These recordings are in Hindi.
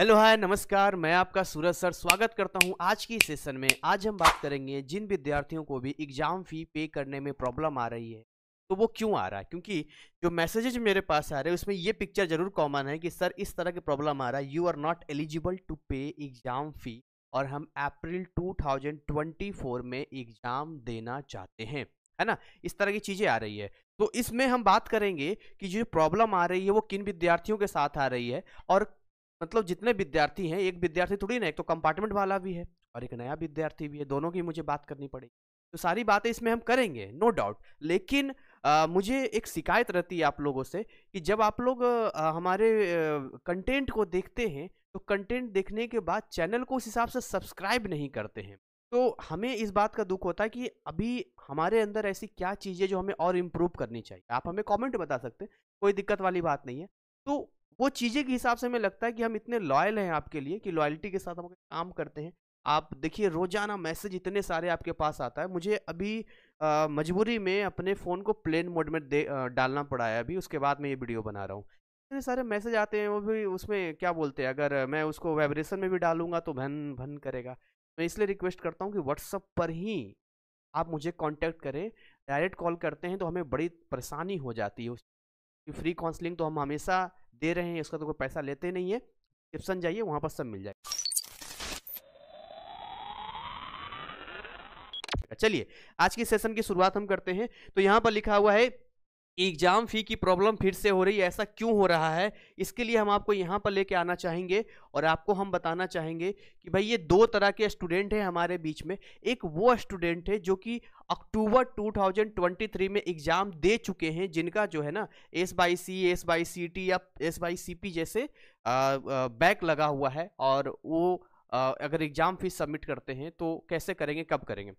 हेलो हाय नमस्कार मैं आपका सूरज सर स्वागत करता हूं आज की सेशन में आज हम बात करेंगे जिन विद्यार्थियों को भी एग्ज़ाम फ़ी पे करने में प्रॉब्लम आ रही है तो वो क्यों आ रहा है क्योंकि जो मैसेजेज मेरे पास आ रहे हैं उसमें ये पिक्चर जरूर कॉमन है कि सर इस तरह की प्रॉब्लम आ रहा है you are not eligible to pay exam fee और हम अप्रैल 2024 में एग्ज़ाम देना चाहते हैं है ना इस तरह की चीज़ें आ रही है तो इसमें हम बात करेंगे कि जो प्रॉब्लम आ रही है वो किन विद्यार्थियों के साथ आ रही है और मतलब जितने विद्यार्थी हैं एक विद्यार्थी थोड़ी ना एक तो कंपार्टमेंट वाला भी है और एक नया विद्यार्थी भी है दोनों की मुझे बात करनी पड़ेगी तो सारी बातें इसमें हम करेंगे नो डाउट लेकिन आ, मुझे एक शिकायत रहती है आप लोगों से कि जब आप लोग आ, हमारे कंटेंट को देखते हैं तो कंटेंट देखने के बाद चैनल को उस हिसाब से सब्सक्राइब नहीं करते हैं तो हमें इस बात का दुख होता है कि अभी हमारे अंदर ऐसी क्या चीज़ें जो हमें और इम्प्रूव करनी चाहिए आप हमें कॉमेंट बता सकते हैं कोई दिक्कत वाली बात नहीं है तो वो चीज़ें के हिसाब से हमें लगता है कि हम इतने लॉयल हैं आपके लिए कि लॉयल्टी के साथ हम काम करते हैं आप देखिए रोज़ाना मैसेज इतने सारे आपके पास आता है मुझे अभी मजबूरी में अपने फ़ोन को प्लेन मोड में दे आ, डालना पड़ा है अभी उसके बाद मैं ये वीडियो बना रहा हूँ इतने सारे मैसेज आते हैं वो भी उसमें क्या बोलते हैं अगर मैं उसको वाइब्रेशन में भी डालूंगा तो भन भन करेगा मैं इसलिए रिक्वेस्ट करता हूँ कि व्हाट्सअप पर ही आप मुझे कॉन्टैक्ट करें डायरेक्ट कॉल करते हैं तो हमें बड़ी परेशानी हो जाती है फ्री काउंसलिंग तो हम हमेशा दे रहे हैं उसका तो कोई पैसा लेते नहीं है डिस्क्रिप्सन जाइए वहाँ पर सब मिल जाए चलिए आज के सेशन की शुरुआत हम करते हैं तो यहाँ पर लिखा हुआ है एग्ज़ाम फ़ी की प्रॉब्लम फिर से हो रही है ऐसा क्यों हो रहा है इसके लिए हम आपको यहाँ पर लेके आना चाहेंगे और आपको हम बताना चाहेंगे कि भाई ये दो तरह के स्टूडेंट हैं हमारे बीच में एक वो स्टूडेंट है जो कि अक्टूबर 2023 में एग्ज़ाम दे चुके हैं जिनका जो है ना S by C S by C T या एस बाई सी पी जैसे बैक लगा हुआ है और वो आ, अगर एग्ज़ाम फीस सबमिट करते हैं तो कैसे करेंगे कब करेंगे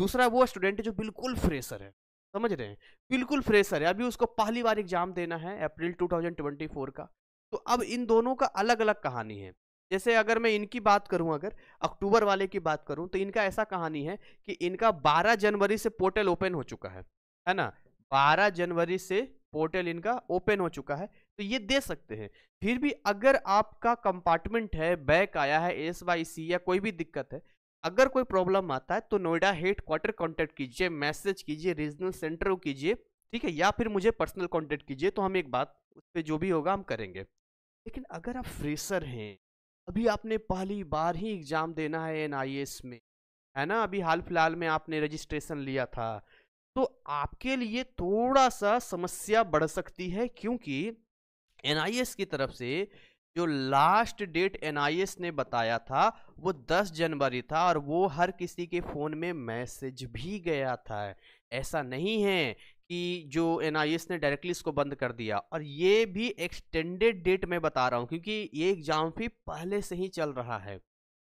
दूसरा वो स्टूडेंट है जो बिल्कुल फ्रेशर है समझ रहे हैं बिल्कुल फ्रेशर है अभी उसको पहली बार एग्जाम देना है अप्रैल 2024 का तो अब इन दोनों का अलग अलग कहानी है जैसे अगर मैं इनकी बात करूं अगर अक्टूबर वाले की बात करूं तो इनका ऐसा कहानी है कि इनका 12 जनवरी से पोर्टल ओपन हो चुका है है ना 12 जनवरी से पोर्टल इनका ओपन हो चुका है तो ये दे सकते हैं फिर भी अगर आपका कंपार्टमेंट है बैक आया है एस वाई सी या कोई भी दिक्कत है अगर कोई प्रॉब्लम आता है तो नोएडा हेड क्वार्टर कॉन्टैक्ट कीजिए मैसेज कीजिए रीजनल सेंटर कीजिए ठीक है या फिर मुझे पर्सनल कॉन्टैक्ट कीजिए तो हम एक बात उस पर जो भी होगा हम करेंगे लेकिन अगर आप फ्रेशर हैं अभी आपने पहली बार ही एग्ज़ाम देना है एन में है ना अभी हाल फिलहाल में आपने रजिस्ट्रेशन लिया था तो आपके लिए थोड़ा सा समस्या बढ़ सकती है क्योंकि एन की तरफ से जो लास्ट डेट एन ने बताया था वो 10 जनवरी था और वो हर किसी के फ़ोन में मैसेज भी गया था ऐसा नहीं है कि जो एन ने डायरेक्टली इसको बंद कर दिया और ये भी एक्सटेंडेड डेट में बता रहा हूँ क्योंकि ये एग्ज़ाम फी पहले से ही चल रहा है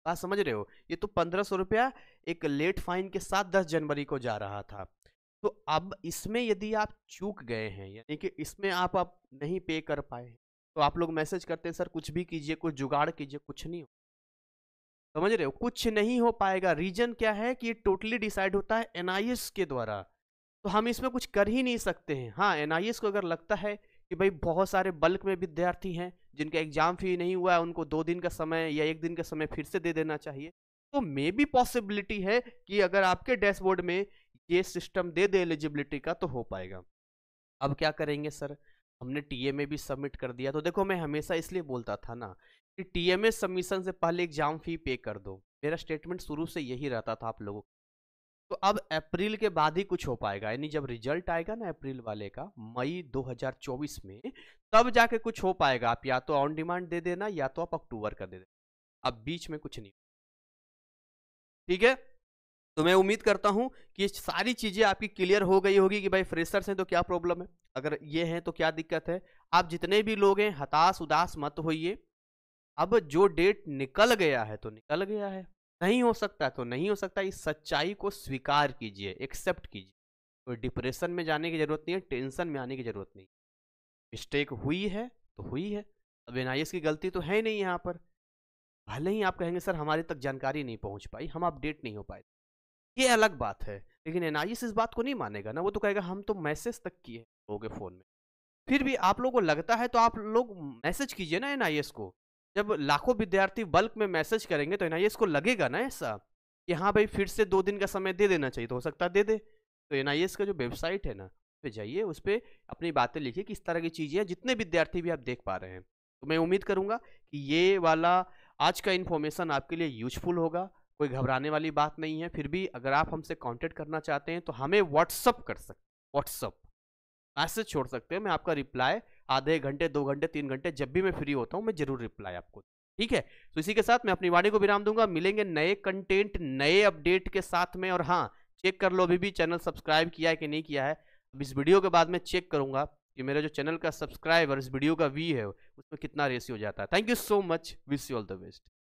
बात समझ रहे हो ये तो पंद्रह सौ रुपया एक लेट फाइन के साथ दस जनवरी को जा रहा था तो अब इसमें यदि आप चूक गए हैं यानी कि इसमें आप अब नहीं पे कर पाए तो आप लोग मैसेज करते हैं सर कुछ भी कीजिए कुछ जुगाड़ कीजिए कुछ नहीं हो समझ रहे हो कुछ नहीं हो पाएगा रीजन क्या है कि ये टोटली डिसाइड होता है एनआईएस के द्वारा तो हम इसमें कुछ कर ही नहीं सकते हैं हाँ एनआईएस को अगर लगता है कि भाई बहुत सारे बल्क में विद्यार्थी हैं जिनका एग्जाम फी नहीं हुआ है उनको दो दिन का समय या एक दिन का समय फिर से दे देना चाहिए तो मे बी पॉसिबिलिटी है कि अगर आपके डैशबोर्ड में ये सिस्टम दे दे एलिजिबिलिटी का तो हो पाएगा अब क्या करेंगे सर हमने टीए में भी सबमिट कर दिया तो देखो मैं हमेशा इसलिए बोलता था ना कि टीएमए सबमिशन से पहले एग्जाम फी पे कर दो मेरा स्टेटमेंट शुरू से यही रहता था आप लोगों तो अब अप्रैल के बाद ही कुछ हो पाएगा यानी जब रिजल्ट आएगा ना अप्रैल वाले का मई 2024 में तब जाके कुछ हो पाएगा आप या तो ऑन डिमांड दे देना या तो आप अक्टूबर का दे देना अब बीच में कुछ नहीं ठीक है तो मैं उम्मीद करता हूँ कि सारी चीज़ें आपकी क्लियर हो गई होगी कि भाई फ्रेशर्स हैं तो क्या प्रॉब्लम है अगर ये हैं तो क्या दिक्कत है आप जितने भी लोग हैं हताश उदास मत होइए अब जो डेट निकल गया है तो निकल गया है नहीं हो सकता तो नहीं हो सकता इस सच्चाई को स्वीकार कीजिए एक्सेप्ट कीजिए कोई डिप्रेशन में जाने की ज़रूरत नहीं है टेंशन में आने की ज़रूरत नहीं मिस्टेक हुई है तो हुई है अब एन की गलती तो है नहीं यहाँ पर भले ही आप कहेंगे सर हमारे तक जानकारी नहीं पहुँच पाई हम अपडेट नहीं हो पाए ये अलग बात है लेकिन एन इस बात को नहीं मानेगा ना वो तो कहेगा हम तो मैसेज तक किए लोगों फ़ोन में फिर भी आप लोगों को लगता है तो आप लोग मैसेज कीजिए ना एन को जब लाखों विद्यार्थी बल्क में मैसेज करेंगे तो एन को लगेगा ना ऐसा कि हाँ भाई फिर से दो दिन का समय दे देना चाहिए तो हो सकता है दे दे तो एन का जो वेबसाइट है ना उस तो पर जाइए उस पर अपनी बातें लिखिए कि इस तरह की चीज़ें जितने विद्यार्थी भी आप देख पा रहे हैं तो मैं उम्मीद करूँगा कि ये वाला आज का इन्फॉर्मेशन आपके लिए यूजफुल होगा कोई घबराने वाली बात नहीं है फिर भी अगर आप हमसे कांटेक्ट करना चाहते हैं तो हमें व्हाट्सअप कर सकते व्हाट्सअप मैसेज छोड़ सकते हो मैं आपका रिप्लाई आधे घंटे दो घंटे तीन घंटे जब भी मैं फ्री होता हूँ मैं जरूर रिप्लाई आपको ठीक है तो इसी के साथ मैं अपनी वाणी को विराम दूंगा मिलेंगे नए कंटेंट नए अपडेट के साथ में और हाँ चेक कर लो अभी भी चैनल सब्सक्राइब किया है कि नहीं किया है अब इस वीडियो के बाद मैं चेक करूंगा कि मेरा जो चैनल का सब्सक्राइब और इस वीडियो का वी है उसमें कितना रेसी हो जाता है thank you so much wish you all the best